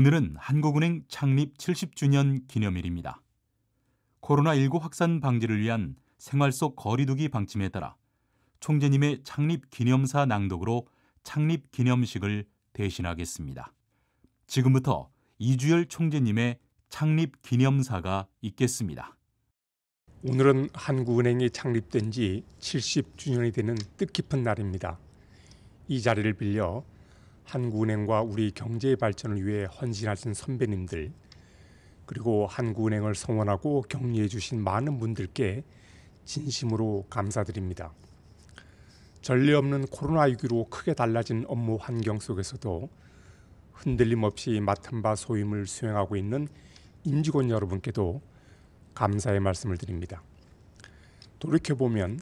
오늘은 한국은행 창립 70주년 기념일입니다. 코로나19 확산 방지를 위한 생활 속 거리두기 방침에 따라 총재님의 창립 기념사 낭독으로 창립 기념식을 대신하겠습니다. 지금부터 이주열 총재님의 창립 기념사가 있겠습니다. 오늘은 한국은행이 창립된 지 70주년이 되는 뜻깊은 날입니다. 이 자리를 빌려 한국은행과 우리 경제의 발전을 위해 헌신하신 선배님들 그리고 한국은행을 성원하고 격려해 주신 많은 분들께 진심으로 감사드립니다. 전례 없는 코로나 위기로 크게 달라진 업무 환경 속에서도 흔들림 없이 맡은 바 소임을 수행하고 있는 임직원 여러분께도 감사의 말씀을 드립니다. 돌이켜보면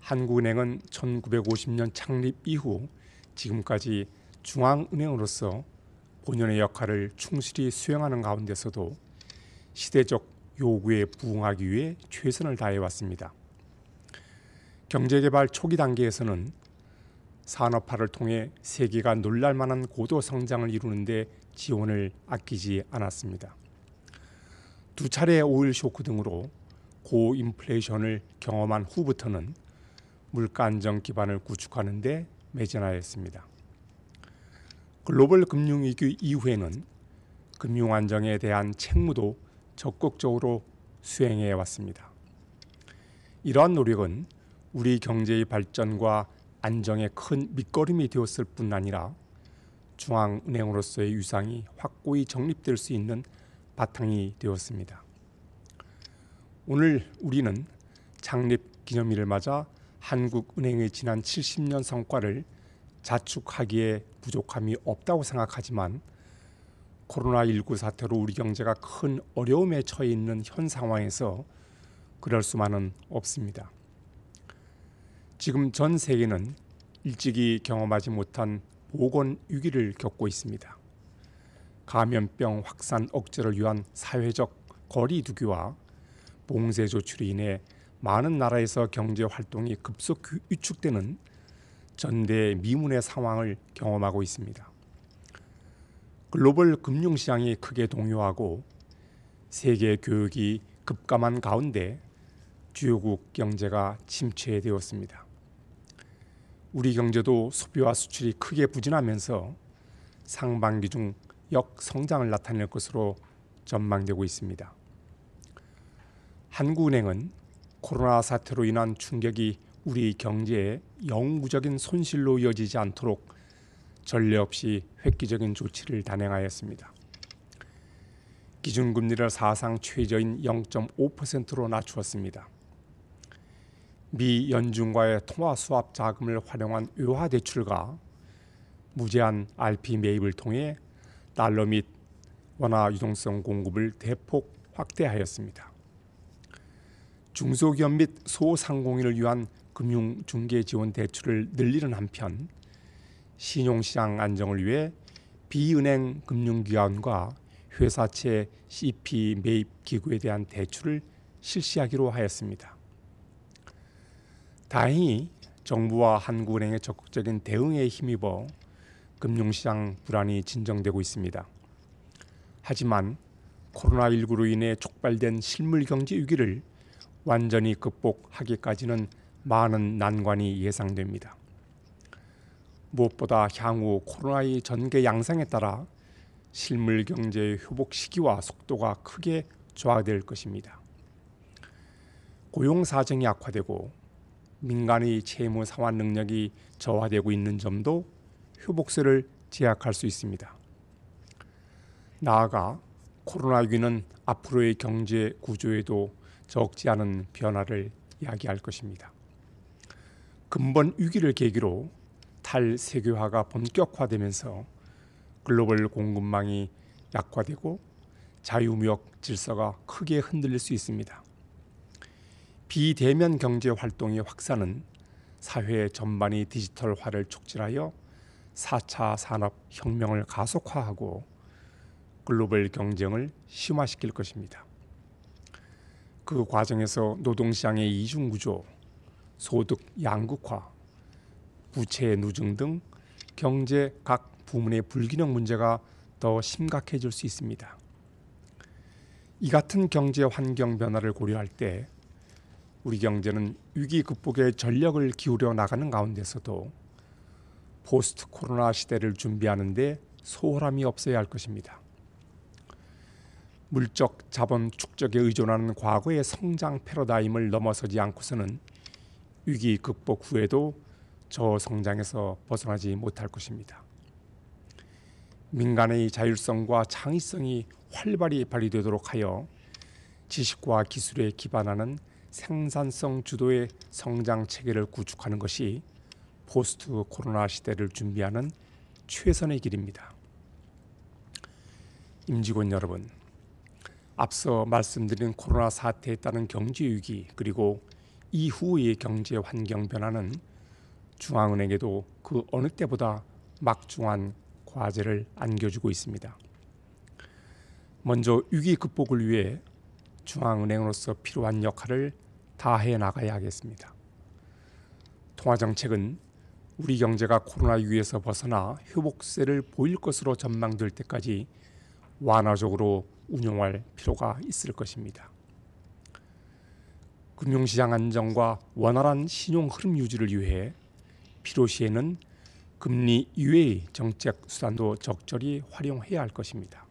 한국은행은 1950년 창립 이후 지금까지 중앙은행으로서 본연의 역할을 충실히 수행하는 가운데서도 시대적 요구에 부응하기 위해 최선을 다해 왔습니다. 경제개발 초기 단계에서는 산업화를 통해 세계가 놀랄 만한 고도 성장을 이루는데 지원을 아끼지 않았습니다. 두 차례의 오일 쇼크 등으로 고인플레이션을 경험한 후부터는 물가 안정 기반을 구축하는 데 매진하였습니다. 글로벌 금융위기 이후에는 금융 안정에 대한 책무도 적극적으로 수행해 왔습니다. 이러한 노력은 우리 경제의 발전과 안정에 큰 밑거름이 되었을 뿐 아니라 중앙은행으로서의 위상이 확고히 정립될 수 있는 바탕이 되었습니다. 오늘 우리는 창립 기념일을 맞아 한국은행의 지난 70년 성과를 자축하기에 부족함이 없다고 생각하지만 코로나19 사태로 우리 경제가 큰 어려움에 처해 있는 현 상황에서 그럴 수만은 없습니다. 지금 전 세계는 일찍이 경험하지 못한 보건 위기를 겪고 있습니다. 감염병 확산 억제를 위한 사회적 거리두기와 봉쇄 조치로 인해 많은 나라에서 경제 활동이 급속 위축되는 전대 미문의 상황을 경험하고 있습니다. 글로벌 금융시장이 크게 동요하고 세계 교육이 급감한 가운데 주요국 경제가 침체되었습니다. 우리 경제도 소비와 수출이 크게 부진하면서 상반기 중 역성장을 나타낼 것으로 전망되고 있습니다. 한국은행은 코로나 사태로 인한 충격이 우리 경제에 영구적인 손실로 이어지지 않도록 전례 없이 획기적인 조치를 단행하였습니다. 기준금리를 사상 최저인 0.5%로 낮추었습니다. 미 연준과의 통화 수합 자금을 활용한 외화 대출과 무제한 RP 매입을 통해 달러 및 원화 유동성 공급을 대폭 확대하였습니다. 중소기업 및 소상공인을 위한 금융 중개 지원 대출을 늘리는 한편 신용시장 안정을 위해 비은행 금융기관과 회사채 CP 매입 기구에 대한 대출을 실시하기로 하였습니다. 다행히 정부와 한국은행의 적극적인 대응에 힘입어 금융시장 불안이 진정되고 있습니다. 하지만 코로나19로 인해 촉발된 실물 경제 위기를 완전히 극복하기까지는 많은 난관이 예상됩니다. 무엇보다 향후 코로나의 전개 양상에 따라 실물 경제의 회복 시기와 속도가 크게 저하될 것입니다. 고용 사정이 악화되고 민간의 채무 상환 능력이 저하되고 있는 점도 회복세를 제약할 수 있습니다. 나아가 코로나 위기는 앞으로의 경제 구조에도 적지 않은 변화를 야기할 것입니다. 근본 위기를 계기로 탈세계화가 본격화되면서 글로벌 공급망이 약화되고 자유무역 질서가 크게 흔들릴 수 있습니다. 비대면 경제 활동의 확산은 사회 전반이 디지털화를 촉진하여 4차 산업 혁명을 가속화하고 글로벌 경쟁을 심화시킬 것입니다. 그 과정에서 노동시장의 이중구조, 소득 양극화, 부채 누증 등 경제 각 부문의 불균형 문제가 더 심각해질 수 있습니다. 이 같은 경제 환경 변화를 고려할 때 우리 경제는 위기 극복에 전력을 기울여 나가는 가운데서도 포스트 코로나 시대를 준비하는데 소홀함이 없어야 할 것입니다. 물적 자본 축적에 의존하는 과거의 성장 패러다임을 넘어서지 않고서는 위기 극복 후에도 저성장에서 벗어나지 못할 것입니다. 민간의 자율성과 창의성이 활발히 발휘되도록 하여 지식과 기술에 기반하는 생산성 주도의 성장 체계를 구축하는 것이 포스트 코로나 시대를 준비하는 최선의 길입니다. 임직원 여러분, 앞서 말씀드린 코로나 사태에 따른 경제 위기 그리고 이후의 경제 환경 변화는 중앙은행에도 그 어느 때보다 막중한 과제를 안겨주고 있습니다. 먼저 위기 극복을 위해 중앙은행으로서 필요한 역할을 다해 나가야 하겠습니다. 통화정책은 우리 경제가 코로나 위에서 벗어나 회복세를 보일 것으로 전망될 때까지 완화적으로 운용할 필요가 있을 것입니다. 금융시장 안정과 원활한 신용 흐름 유지를 위해 필요시에는 금리 이외의 정책 수단도 적절히 활용해야 할 것입니다.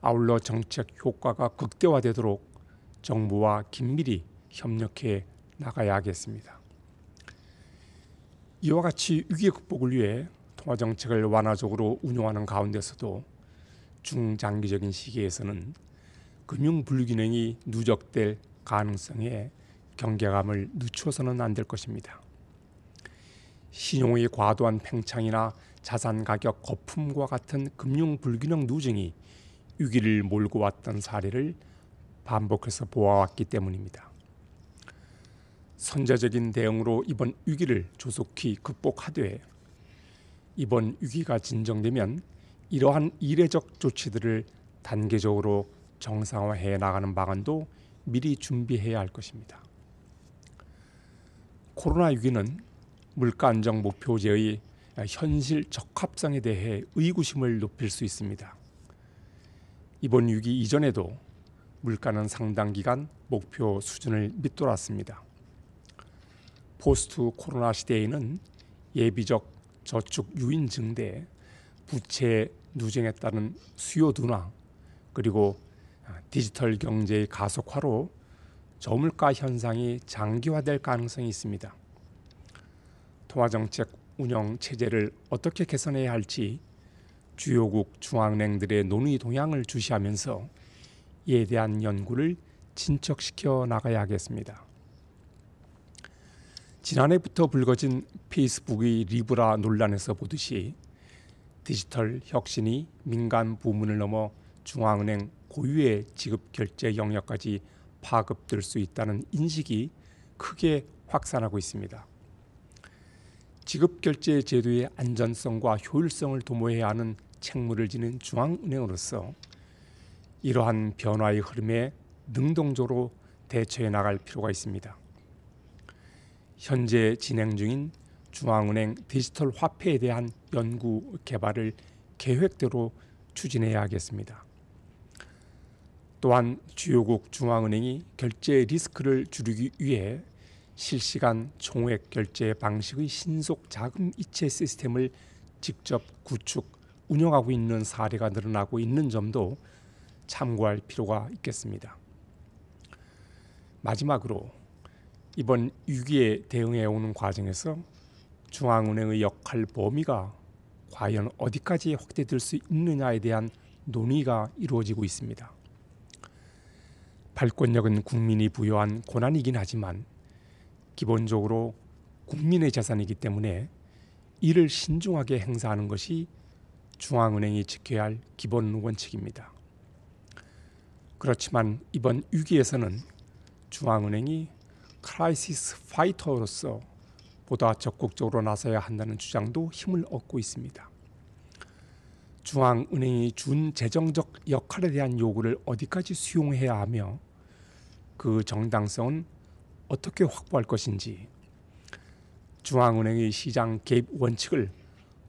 아울러 정책 효과가 극대화되도록 정부와 긴밀히 협력해 나가야 하겠습니다. 이와 같이 위기 극복을 위해 통화 정책을 완화적으로 운용하는 가운데서도 중장기적인 시기에서는 금융 불균형이 누적될 가능성에 경계감을 늦춰서는 안 될 것입니다. 신용의 과도한 팽창이나 자산 가격 거품과 같은 금융 불균형 누증이 위기를 몰고 왔던 사례를 반복해서 보아왔기 때문입니다. 선제적인 대응으로 이번 위기를 조속히 극복하되 이번 위기가 진정되면 이러한 이례적 조치들을 단계적으로 정상화해 나가는 방안도 미리 준비해야 할 것입니다. 코로나 위기는 물가 안정 목표제의 현실 적합성에 대해 의구심을 높일 수 있습니다. 이번 위기 이전에도 물가는 상당 기간 목표 수준을 밑돌았습니다. 포스트 코로나 시대에는 예비적 저축 유인 증대, 부채 누진에 따른 수요 둔화, 그리고 아, 디지털 경제의 가속화로 저물가 현상이 장기화될 가능성이 있습니다. 통화정책 운영 체제를 어떻게 개선해야 할지 주요국 중앙은행들의 논의 동향을 주시하면서 이에 대한 연구를 진척시켜 나가야 하겠습니다. 지난해부터 불거진 페이스북의 리브라 논란에서 보듯이 디지털 혁신이 민간 부문을 넘어 중앙은행 고유의 지급 결제 영역까지 파급될 수 있다는 인식이 크게 확산하고 있습니다. 지급 결제 제도의 안전성과 효율성을 도모해야 하는 책무를 지는 중앙은행으로서 이러한 변화의 흐름에 능동적으로 대처해 나갈 필요가 있습니다. 현재 진행 중인 중앙은행 디지털 화폐에 대한 연구 개발을 계획대로 추진해야 하겠습니다. 또한 주요국 중앙은행이 결제 리스크를 줄이기 위해 실시간 총액 결제 방식의 신속 자금 이체 시스템을 직접 구축 운영하고 있는 사례가 늘어나고 있는 점도 참고할 필요가 있겠습니다. 마지막으로 이번 위기에 대응해 오는 과정에서 중앙은행의 역할 범위가 과연 어디까지 확대될 수 있느냐에 대한 논의가 이루어지고 있습니다. 발권력은 국민이 부여한 권한이긴 하지만 기본적으로 국민의 재산이기 때문에 이를 신중하게 행사하는 것이 중앙은행이 지켜야 할 기본 원칙입니다. 그렇지만 이번 위기에서는 중앙은행이 크라이시스 파이터로서 보다 적극적으로 나서야 한다는 주장도 힘을 얻고 있습니다. 중앙은행이 준 재정적 역할에 대한 요구를 어디까지 수용해야 하며 그 정당성은 어떻게 확보할 것인지 중앙은행의 시장 개입 원칙을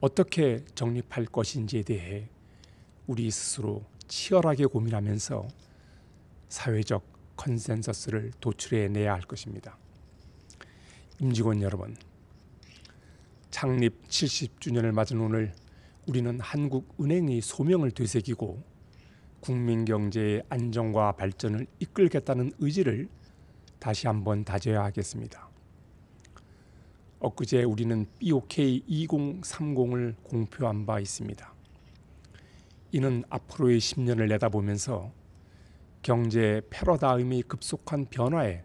어떻게 정립할 것인지에 대해 우리 스스로 치열하게 고민하면서 사회적 컨센서스를 도출해 내야 할 것입니다. 임직원 여러분, 창립 70주년을 맞은 오늘 우리는 한국은행의 소명을 되새기고 국민 경제의 안정과 발전을 이끌겠다는 의지를 다시 한번 다져야 하겠습니다. 엊그제 우리는 BOK 2030을 공표한 바 있습니다. 이는 앞으로의 10년을 내다보면서 경제 패러다임의 급속한 변화에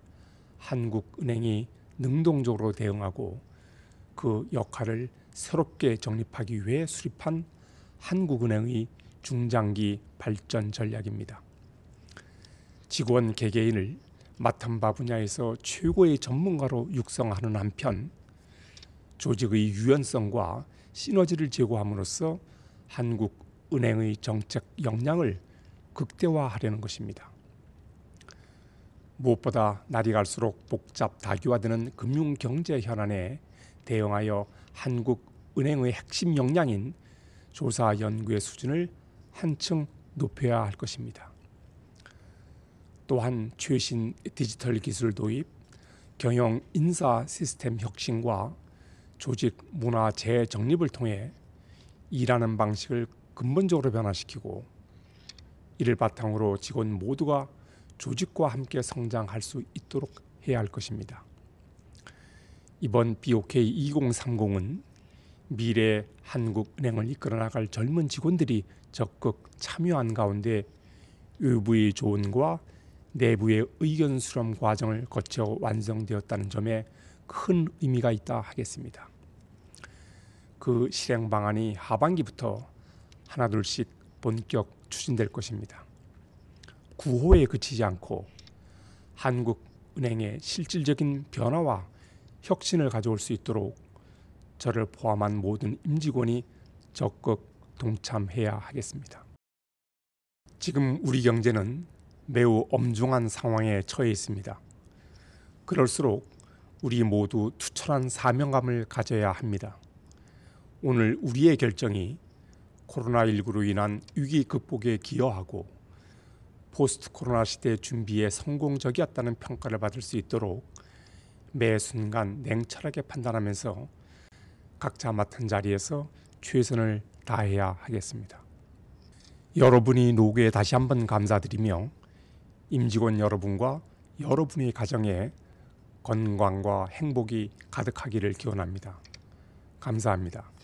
한국은행이 능동적으로 대응하고 그 역할을 새롭게 정립하기 위해 수립한 한국은행의 중장기 발전 전략입니다. 직원 개개인을 맡은 바 분야에서 최고의 전문가로 육성하는 한편 조직의 유연성과 시너지를 제고함으로써 한국 은행의 정책 역량을 극대화하려는 것입니다. 무엇보다 날이 갈수록 복잡 다교화되는 금융 경제 현안에 대응하여 한국 은행의 핵심 역량인 조사 연구의 수준을 한층 높여야 할 것입니다. 또한 최신 디지털 기술 도입, 경영 인사 시스템 혁신과 조직 문화 재정립을 통해 일하는 방식을 근본적으로 변화시키고 이를 바탕으로 직원 모두가 조직과 함께 성장할 수 있도록 해야 할 것입니다. 이번 BOK 2030은 미래 한국은행을 이끌어 나갈 젊은 직원들이 적극 참여한 가운데 외부의 조언과 내부의 의견 수렴 과정을 거쳐 완성되었다는 점에 큰 의미가 있다 하겠습니다. 그 실행 방안이 하반기부터 하나둘씩 본격 추진될 것입니다. 구호에 그치지 않고 한국은행의 실질적인 변화와 혁신을 가져올 수 있도록 저를 포함한 모든 임직원이 적극 동참해야 하겠습니다. 지금 우리 경제는 매우 엄중한 상황에 처해 있습니다. 그럴수록 우리 모두 투철한 사명감을 가져야 합니다. 오늘 우리의 결정이 코로나19로 인한 위기 극복에 기여하고 포스트 코로나 시대 준비에 성공적이었다는 평가를 받을 수 있도록 매 순간 냉철하게 판단하면서 각자 맡은 자리에서 최선을 다해야 하겠습니다. 여러분이 노고에 다시 한번 감사드리며 임직원 여러분과 여러분의 가정에 건강과 행복이 가득하기를 기원합니다. 감사합니다.